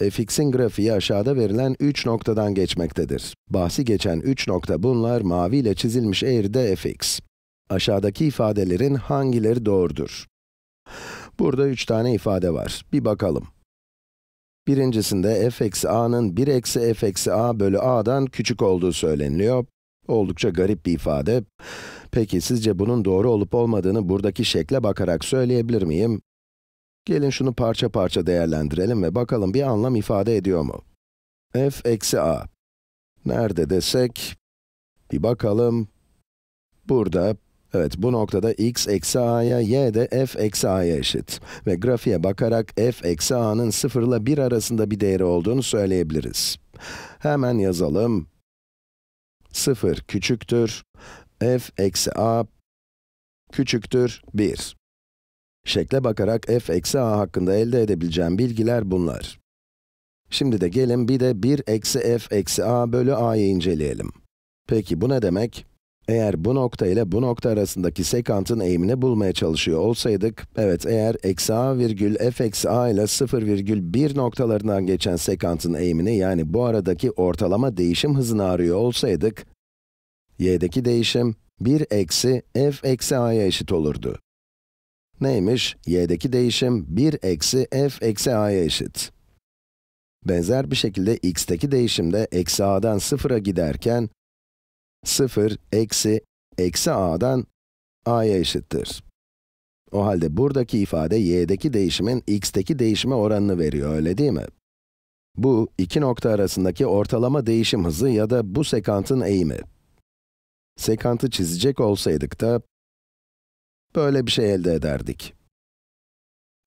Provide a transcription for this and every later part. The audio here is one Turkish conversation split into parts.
E, fx'in grafiği aşağıda verilen 3 noktadan geçmektedir. Bahsi geçen 3 nokta bunlar mavi ile çizilmiş eğride fx. Aşağıdaki ifadelerin hangileri doğrudur? Burada 3 tane ifade var. Bir bakalım. Birincisinde f eksi a'nın 1 eksi f eksi a bölü a'dan küçük olduğu söyleniliyor. Oldukça garip bir ifade. Peki sizce bunun doğru olup olmadığını buradaki şekle bakarak söyleyebilir miyim? Gelin şunu parça parça değerlendirelim ve bakalım bir anlam ifade ediyor mu? f eksi a. Nerede desek, bir bakalım. Burada, evet bu noktada x eksi a'ya, y de f eksi a'ya eşit. Ve grafiğe bakarak f eksi a'nın 0 ile 1 arasında bir değeri olduğunu söyleyebiliriz. Hemen yazalım. 0 küçüktür, f eksi a küçüktür 1. Şekle bakarak f eksi a hakkında elde edebileceğim bilgiler bunlar. Şimdi de gelin bir de 1 eksi f eksi a bölü a'yı inceleyelim. Peki bu ne demek? Eğer bu nokta ile bu nokta arasındaki sekantın eğimini bulmaya çalışıyor olsaydık, evet eğer eksi a virgül f eksi a ile 0 virgül 1 noktalarından geçen sekantın eğimini yani bu aradaki ortalama değişim hızını arıyor olsaydık, y'deki değişim 1 eksi f eksi a'ya eşit olurdu. Neymiş? y'deki değişim 1 eksi f eksi a'ya eşit. Benzer bir şekilde x'teki değişim de eksi a'dan 0'a giderken 0 eksi eksi a'dan a'ya eşittir. O halde buradaki ifade y'deki değişimin x'teki değişime oranını veriyor, öyle değil mi? Bu, iki nokta arasındaki ortalama değişim hızı ya da bu sekantın eğimi. Sekantı çizecek olsaydık da, Böyle bir şey elde ederdik.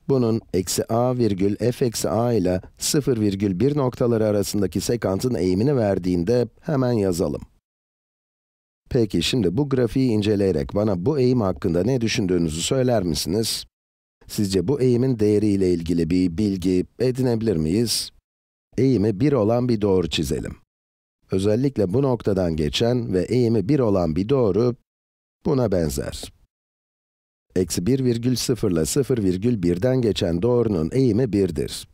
Bunun eksi a virgül f eksi a ile 0 virgül 1 noktaları arasındaki sekantın eğimini verdiğinde hemen yazalım. Peki şimdi bu grafiği inceleyerek bana bu eğim hakkında ne düşündüğünüzü söyler misiniz? Sizce bu eğimin değeri ile ilgili bir bilgi edinebilir miyiz? Eğimi 1 olan bir doğru çizelim. Özellikle bu noktadan geçen ve eğimi 1 olan bir doğru buna benzer eksi 1,0 ile 0,1'den geçen doğrunun eğimi 1'dir.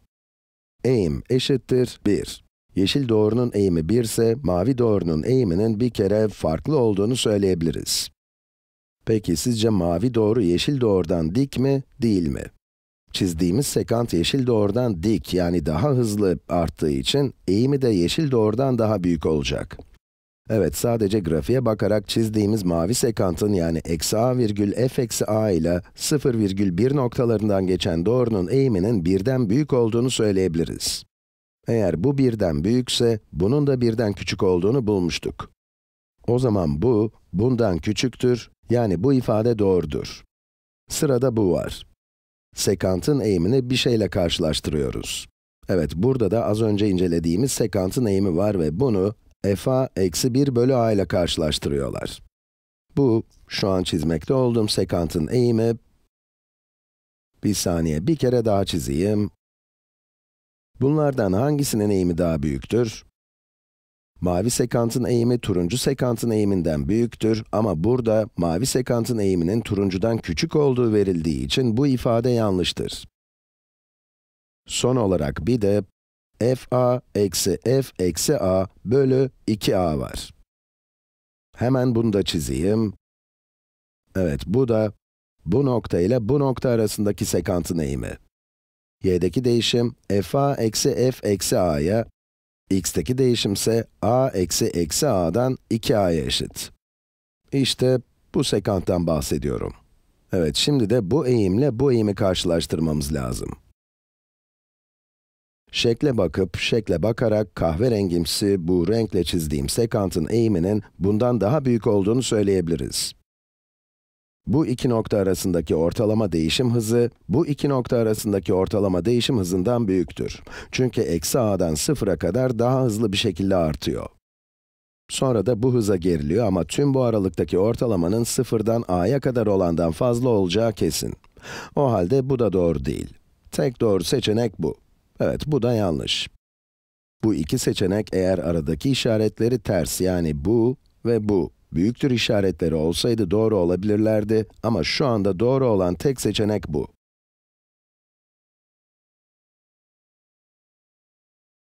Eğim eşittir 1. Yeşil doğrunun eğimi 1 ise, mavi doğrunun eğiminin bir kere farklı olduğunu söyleyebiliriz. Peki sizce mavi doğru yeşil doğrudan dik mi, değil mi? Çizdiğimiz sekant yeşil doğrudan dik yani daha hızlı arttığı için eğimi de yeşil doğrudan daha büyük olacak. Evet, sadece grafiğe bakarak çizdiğimiz mavi sekantın yani eksi a virgül f eksi a ile 0 virgül 1 noktalarından geçen doğrunun eğiminin birden büyük olduğunu söyleyebiliriz. Eğer bu birden büyükse, bunun da birden küçük olduğunu bulmuştuk. O zaman bu, bundan küçüktür, yani bu ifade doğrudur. Sırada bu var. Sekantın eğimini bir şeyle karşılaştırıyoruz. Evet, burada da az önce incelediğimiz sekantın eğimi var ve bunu f'a eksi 1 bölü a ile karşılaştırıyorlar. Bu, şu an çizmekte olduğum sekantın eğimi. Bir saniye, bir kere daha çizeyim. Bunlardan hangisinin eğimi daha büyüktür? Mavi sekantın eğimi turuncu sekantın eğiminden büyüktür ama burada mavi sekantın eğiminin turuncudan küçük olduğu verildiği için bu ifade yanlıştır. Son olarak bir de f a eksi f eksi a bölü 2a var. Hemen bunu da çizeyim. Evet, bu da bu nokta ile bu nokta arasındaki sekantın eğimi. y'deki değişim f a eksi f eksi a'ya, x'teki değişim ise a eksi eksi a'dan 2a'ya eşit. İşte bu sekanttan bahsediyorum. Evet, şimdi de bu eğimle bu eğimi karşılaştırmamız lazım. Şekle bakıp, şekle bakarak kahverengimsi bu renkle çizdiğim sekantın eğiminin bundan daha büyük olduğunu söyleyebiliriz. Bu iki nokta arasındaki ortalama değişim hızı, bu iki nokta arasındaki ortalama değişim hızından büyüktür. Çünkü eksi a'dan sıfıra kadar daha hızlı bir şekilde artıyor. Sonra da bu hıza geriliyor ama tüm bu aralıktaki ortalamanın sıfırdan a'ya kadar olandan fazla olacağı kesin. O halde bu da doğru değil. Tek doğru seçenek bu. Evet, bu da yanlış. Bu iki seçenek eğer aradaki işaretleri ters yani bu ve bu büyüktür işaretleri olsaydı doğru olabilirlerdi ama şu anda doğru olan tek seçenek bu.